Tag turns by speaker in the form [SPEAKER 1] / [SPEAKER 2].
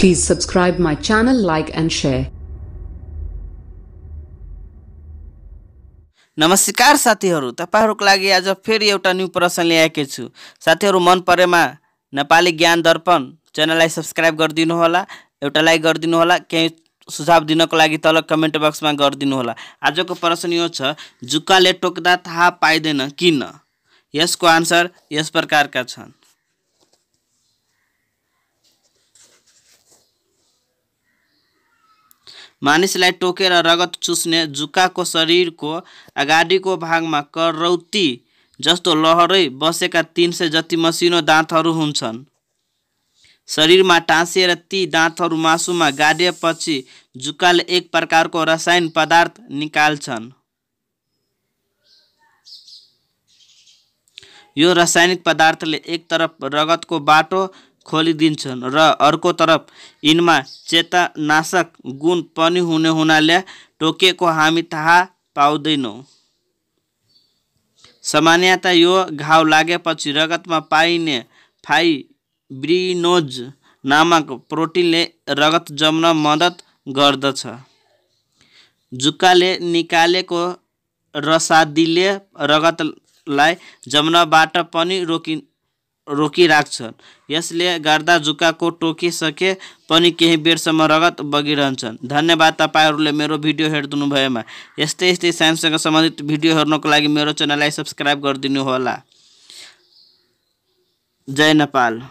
[SPEAKER 1] Please subscribe my channel, like and share. नमस्कार साथीहरू तपाईँहरूको लागि आज फेरि एउटा न्यु प्रश्न ल्याएकै छु साथीहरू मन परेमा नेपाली ज्ञान दर्पण च्यानललाई सब्सक्राइब गरिदिनु होला एउटा लाइक गरिदिनु होला केही सुझाव दिनको लागि तल कमेन्ट बक्समा गरिदिनु होला आजको प्रश्न यो छ जुक्काले टोक्दा थाहा पाइँदैन किन यसको आन्सर यस प्रकारका छन् मानिसलाई टोकेर रगत चुस्ने जुकाको शरीरको अगाडिको भागमा करौती जस्तो लहरै बसेका तिन सय जति मसिनो दाँतहरू हुन्छन् शरीरमा टाँसिएर ती दाँतहरू मासुमा गाडिएपछि जुकाले एक प्रकारको रसायन पदार्थ निकाल्छन् यो रासायनिक पदार्थले एक रगतको बाटो खोलिदिन्छन् र अर्कोतर्फ यिनमा चेतनाशक गुण पनि हुने हुनाले टोकेको हामी थाहा पाउँदैनौँ सामान्यत यो घाउ लागेपछि रगतमा पाइने फाइब्रिनोज नामक प्रोटिनले रगत जम्न मद्दत गर्दछ जुक्काले निकालेको रसादीले रगतलाई जम्नबाट पनि रोकि रोकिराख्छन् यसले गर्दा जुकाको टोकिसके पनि केही बेरसम्म रगत बगिरहन्छन् धन्यवाद तपाईँहरूले मेरो भिडियो हेरिदिनु भएमा यस्तै यस्तै साइन्ससँग सम्बन्धित भिडियो हेर्नको लागि मेरो च्यानललाई सब्सक्राइब गरिदिनु होला जय नेपाल